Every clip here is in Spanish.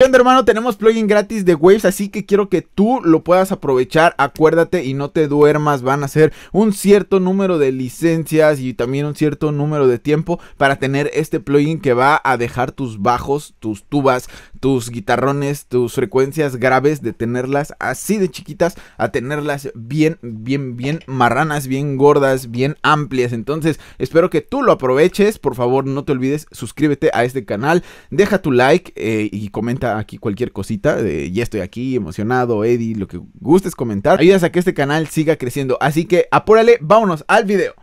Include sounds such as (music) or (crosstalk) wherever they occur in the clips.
Bien, hermano? Tenemos plugin gratis de Waves, así que quiero que tú lo puedas aprovechar. Acuérdate y no te duermas. Van a ser un cierto número de licencias y también un cierto número de tiempo para tener este plugin que va a dejar tus bajos, tus tubas, tus guitarrones, tus frecuencias graves, de tenerlas así de chiquitas a tenerlas bien, bien, bien marranas, bien gordas, bien amplias. Entonces, espero que tú lo aproveches. Por favor, no te olvides, suscríbete a este canal, deja tu like eh, y comenta aquí cualquier cosita. ya estoy aquí, emocionado, Eddie, lo que gustes comentar. Ayudas a que este canal siga creciendo. Así que apúrale, vámonos al video.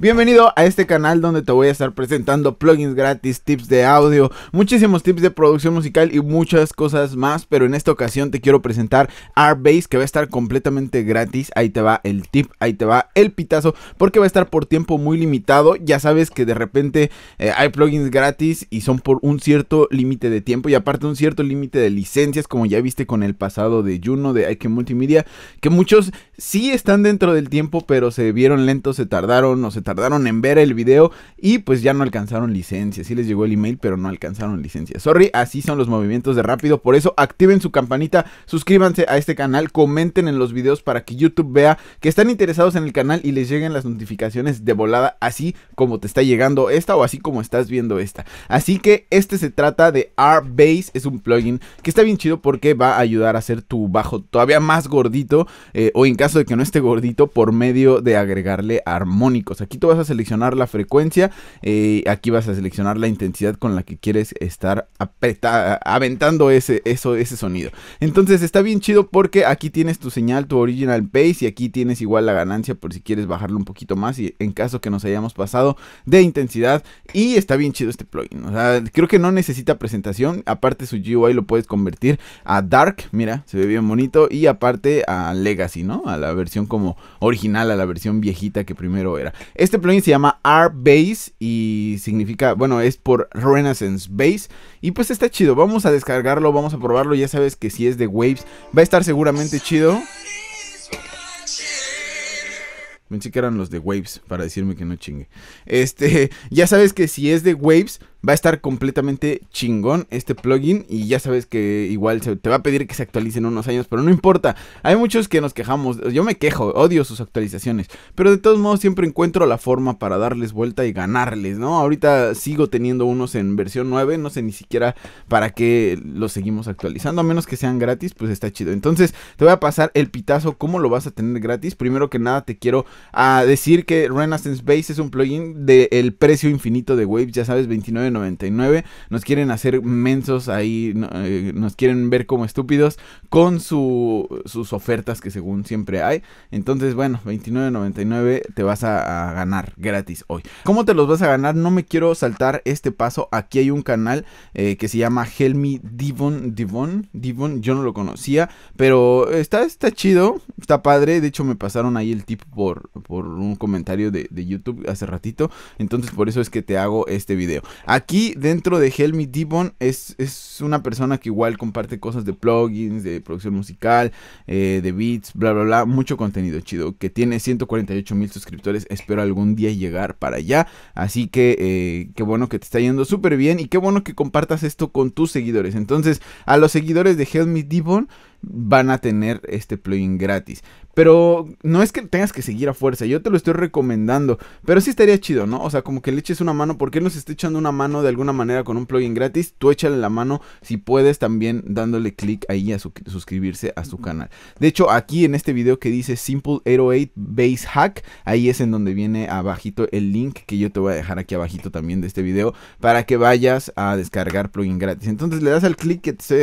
Bienvenido a este canal donde te voy a estar presentando plugins gratis, tips de audio, muchísimos tips de producción musical y muchas cosas más, pero en esta ocasión te quiero presentar Artbase que va a estar completamente gratis, ahí te va el tip, ahí te va el pitazo, porque va a estar por tiempo muy limitado, ya sabes que de repente eh, hay plugins gratis y son por un cierto límite de tiempo y aparte un cierto límite de licencias, como ya viste con el pasado de Juno, de Ike Multimedia, que muchos sí están dentro del tiempo, pero se vieron lentos, se tardaron o se tardaron tardaron en ver el video y pues ya no alcanzaron licencia. Sí les llegó el email, pero no alcanzaron licencia. Sorry, así son los movimientos de rápido. Por eso activen su campanita, suscríbanse a este canal, comenten en los videos para que YouTube vea que están interesados en el canal y les lleguen las notificaciones de volada, así como te está llegando esta o así como estás viendo esta. Así que este se trata de R-Base, es un plugin que está bien chido porque va a ayudar a hacer tu bajo todavía más gordito eh, o en caso de que no esté gordito por medio de agregarle armónicos. Aquí tú vas a seleccionar la frecuencia, eh, aquí vas a seleccionar la intensidad con la que quieres estar aventando ese, eso, ese sonido. Entonces está bien chido porque aquí tienes tu señal, tu original pace y aquí tienes igual la ganancia por si quieres bajarlo un poquito más y en caso que nos hayamos pasado de intensidad. Y está bien chido este plugin, creo que no necesita presentación, aparte su GUI lo puedes convertir a Dark, mira, se ve bien bonito y aparte a Legacy, ¿no? A la versión como original, a la versión viejita que primero era. Este plugin se llama R-Base y significa, bueno, es por Renaissance Base. Y pues está chido, vamos a descargarlo, vamos a probarlo. Ya sabes que si es de Waves, va a estar seguramente chido. Pensé que eran los de Waves para decirme que no chingue. Este, (laughs) ya sabes que si es de Waves, Va a estar completamente chingón este plugin y ya sabes que igual se, te va a pedir que se actualicen unos años, pero no importa. Hay muchos que nos quejamos, yo me quejo, odio sus actualizaciones, pero de todos modos siempre encuentro la forma para darles vuelta y ganarles, ¿no? Ahorita sigo teniendo unos en versión 9, no sé ni siquiera para qué los seguimos actualizando, a menos que sean gratis, pues está chido. Entonces te voy a pasar el pitazo, cómo lo vas a tener gratis. Primero que nada te quiero a ah, decir que Renaissance Base es un plugin del precio infinito de Waves, ya sabes, 29 99 Nos quieren hacer mensos ahí, eh, nos quieren ver como estúpidos con su, sus ofertas que según siempre hay. Entonces, bueno, $29.99 te vas a, ganar gratis hoy. ¿Cómo te los vas a ganar? No me quiero saltar este paso. Aquí hay un canal eh, que se llama Helmi Divon, Divon, Divon, yo no lo conocía, pero está, está chido, está padre. De hecho, me pasaron ahí el tip por, por un comentario de, YouTube hace ratito. Entonces, por eso es que te hago este video. Aquí dentro de Helmi Dibon es, una persona que igual comparte cosas de plugins, de producción musical, eh, de beats, bla, bla, bla. Mucho contenido chido. Que tiene 148 mil suscriptores. Espero algún día llegar para allá. Así que eh, qué bueno que te está yendo súper bien. Y qué bueno que compartas esto con tus seguidores. Entonces, a los seguidores de Helmi Dibon van a tener este plugin gratis. Pero no es que tengas que seguir a fuerza, yo te lo estoy recomendando. Pero sí estaría chido, ¿no? O sea, como que le eches una mano, porque no nos está echando una mano de alguna manera con un plugin gratis. Tú échale la mano si puedes también dándole clic ahí a suscribirse a su canal. De hecho, aquí en este video que dice Simple 808 Base Hack, ahí es en donde viene abajito el link que yo te voy a dejar aquí abajito también de este video para que vayas a descargar plugin gratis. Entonces le das al clic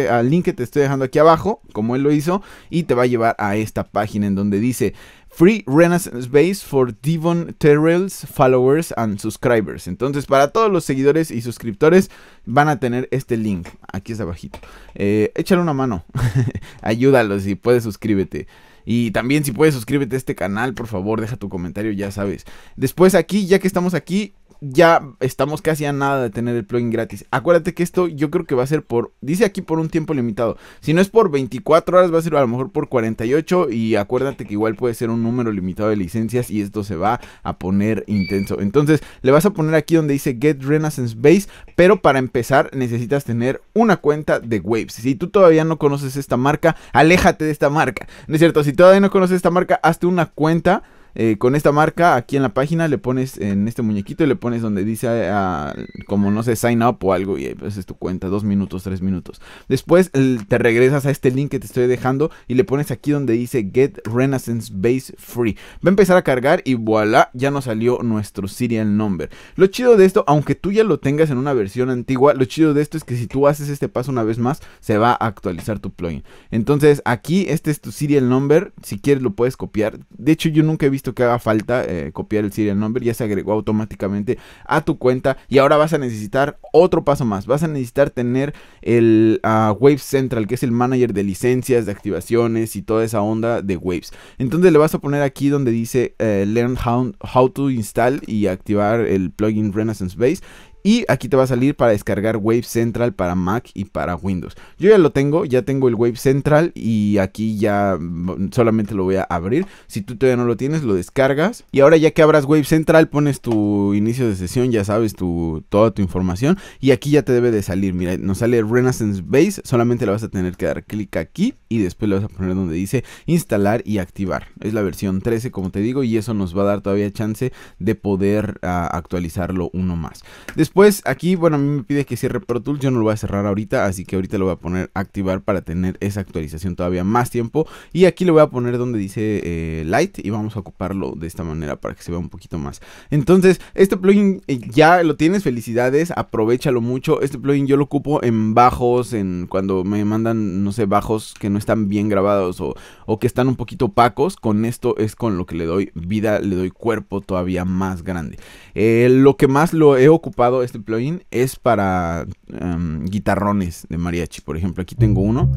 al link que te estoy dejando aquí abajo, como como él lo hizo y te va a llevar a esta página en donde dice Free Renaissance Base for Devon Terrell's followers and subscribers. Entonces, para todos los seguidores y suscriptores van a tener este link. Aquí está abajito. Eh, échale una mano. (laughs) Ayúdalo si puedes, suscríbete. Y también si puedes suscríbete a este canal, por favor, deja tu comentario, ya sabes. Después aquí, ya que estamos aquí, ya estamos casi a nada de tener el plugin gratis. Acuérdate que esto yo creo que va a ser por, dice aquí por un tiempo limitado. Si no es por 24 horas, va a ser a lo mejor por 48 y acuérdate que igual puede ser un número limitado de licencias y esto se va a poner intenso. Entonces le vas a poner aquí donde dice Get Renaissance Base, pero para empezar necesitas tener una cuenta de Waves. Si tú todavía no conoces esta marca, aléjate de esta marca. No es cierto, si todavía no conoces esta marca, hazte una cuenta eh, con esta marca aquí en la página le pones en este muñequito y le pones donde dice ah, como no sé sign up o algo y pues es tu cuenta dos minutos tres minutos después te regresas a este link que te estoy dejando y le pones aquí donde dice get renaissance base free va a empezar a cargar y voilà ya nos salió nuestro serial number lo chido de esto aunque tú ya lo tengas en una versión antigua lo chido de esto es que si tú haces este paso una vez más se va a actualizar tu plugin entonces aquí este es tu serial number si quieres lo puedes copiar de hecho yo nunca he visto que haga falta, eh, copiar el serial number, ya se agregó automáticamente a tu cuenta y ahora vas a necesitar otro paso más, vas a necesitar tener el ah, Wave Central, que es el manager de licencias, de activaciones y toda esa onda de Waves. Entonces le vas a poner aquí donde dice eh, Learn how, how to Install y activar el plugin Renaissance Base y aquí te va a salir para descargar Wave Central para Mac y para Windows. Yo ya lo tengo, ya tengo el Wave Central y aquí ya mm, solamente lo voy a abrir. Si tú todavía no lo tienes, lo descargas. Y ahora ya que abras Wave Central, pones tu inicio de sesión, ya sabes toda tu información. Y aquí ya te debe de salir, mira, nos sale Renaissance Base, solamente le vas a tener que dar clic aquí y después le vas a poner donde dice instalar y activar. Es la versión 13, como te digo, y eso nos va a dar todavía chance de poder ah, actualizarlo uno más. Después aquí, bueno, a mí me pide que cierre Pro Tools, yo no lo voy a cerrar ahorita, así que ahorita lo voy a poner activar para tener esa actualización todavía más tiempo. Y aquí le voy a poner donde dice eh, Light y vamos a ocuparlo de esta manera para que se vea un poquito más. Entonces, este plugin eh, ya lo tienes, felicidades, aprovechalo mucho. Este plugin yo lo ocupo en bajos, en cuando me mandan, no sé, bajos que no están bien grabados o, que están un poquito opacos. Con esto es con lo que le doy vida, le doy cuerpo todavía más grande. Eh, lo que más lo he ocupado este plugin es para em, guitarrones de mariachi. Por ejemplo, aquí tengo uno.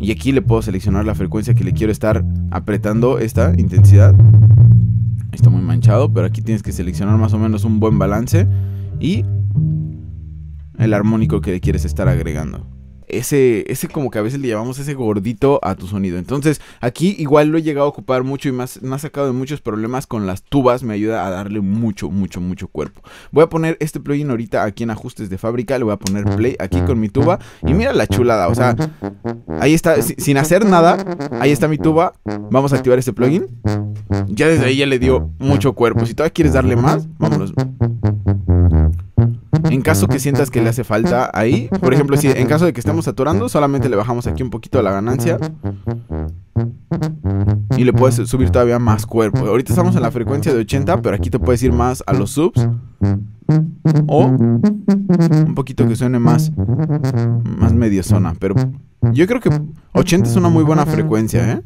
Y aquí le puedo seleccionar la frecuencia que le quiero estar apretando esta intensidad. Está muy manchado, pero aquí tienes que seleccionar más o menos un buen balance y el armónico que le quieres estar agregando ese, como que a veces le llamamos ese gordito a tu sonido. Entonces, aquí igual lo he llegado a ocupar mucho y más, me ha sacado de muchos problemas con las tubas. Me ayuda a darle mucho, mucho, mucho cuerpo. Voy a poner este plugin ahorita aquí en ajustes de fábrica. Le voy a poner play aquí con mi tuba. Y mira la chulada. O sea, ahí está, sin hacer nada, ahí está mi tuba. Vamos a activar este plugin. Ya desde ahí ya le dio mucho cuerpo. Si todavía quieres darle más, vámonos en caso que sientas que le hace falta ahí. Por ejemplo, si en caso de que estemos saturando, solamente le bajamos aquí un poquito la ganancia. Y le puedes subir todavía más cuerpo. Ahorita estamos en la frecuencia de 80, pero aquí te puedes ir más a los subs. O un poquito que suene más, más medio zona. Pero yo creo que 80 es una muy buena frecuencia, ¿eh?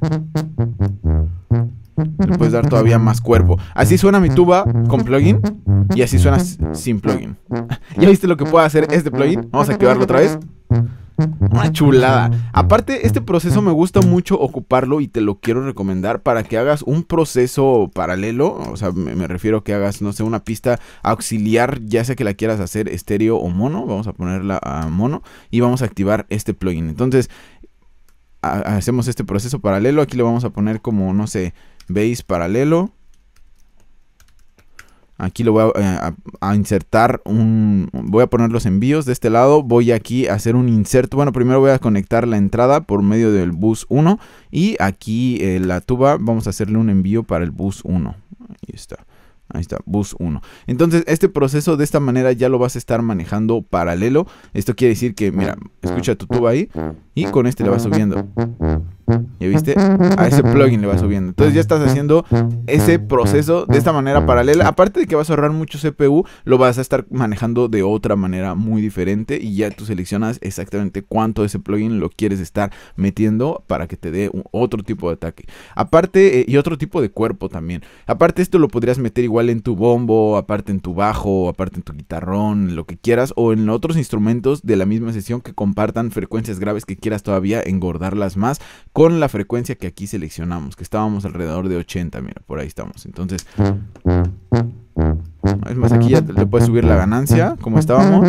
puedes dar todavía más cuerpo. Así suena mi tuba con plugin y así suena sin plugin. (laughs) ¿Ya viste lo que puede hacer este plugin? Vamos a activarlo otra vez. Una chulada. Aparte, este proceso me gusta mucho ocuparlo y te lo quiero recomendar para que hagas un proceso paralelo. O sea, me, refiero que hagas, no sé, una pista auxiliar, ya sea que la quieras hacer estéreo o mono. Vamos a ponerla a mono y vamos a activar este plugin. Entonces, hacemos este proceso paralelo. Aquí le vamos a poner como, no sé, veis paralelo. Aquí lo voy a, eh, insertar un... Voy a poner los envíos de este lado. Voy aquí a hacer un inserto. Bueno, primero voy a conectar la entrada por medio del bus 1. Y aquí eh, la tuba vamos a hacerle un envío para el bus 1. Ahí está. Ahí está, bus 1. Entonces, este proceso de esta manera ya lo vas a estar manejando paralelo. Esto quiere decir que, mira, escucha tu tuba ahí con este le vas subiendo. ¿Ya viste? A ese plugin le vas subiendo. Entonces ya estás haciendo ese proceso de esta manera paralela. Aparte de que vas a ahorrar mucho CPU, lo vas a estar manejando de otra manera muy diferente. Y ya tú seleccionas exactamente cuánto de ese plugin lo quieres estar metiendo para que te dé otro tipo de ataque. Aparte, eh, y otro tipo de cuerpo también. Aparte, esto lo podrías meter igual en tu bombo, aparte en tu bajo, aparte en tu guitarrón, lo que quieras, o en otros instrumentos de la misma sesión que compartan frecuencias graves que quieras todavía engordarlas más con la frecuencia que aquí seleccionamos, que estábamos alrededor de 80, mira, por ahí estamos. Entonces, es más, aquí ya le puedes subir la ganancia, como estábamos,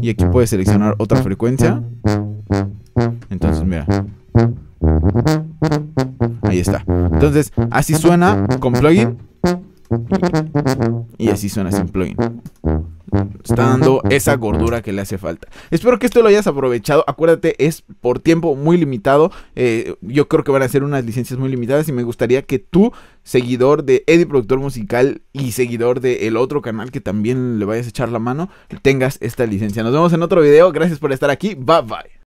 y aquí puedes seleccionar otra frecuencia. Entonces, mira. Ahí está. Entonces, así suena con plugin. Y así suena sin plugin está dando esa gordura que le hace falta. Espero que esto lo hayas aprovechado. Acuérdate, es por tiempo muy limitado. Eh, yo creo que van a ser unas licencias muy limitadas y me gustaría que tú, seguidor de Eddie Productor Musical y seguidor del otro canal que también le vayas a echar la mano, tengas esta licencia. Nos vemos en otro video. Gracias por estar aquí. Bye bye.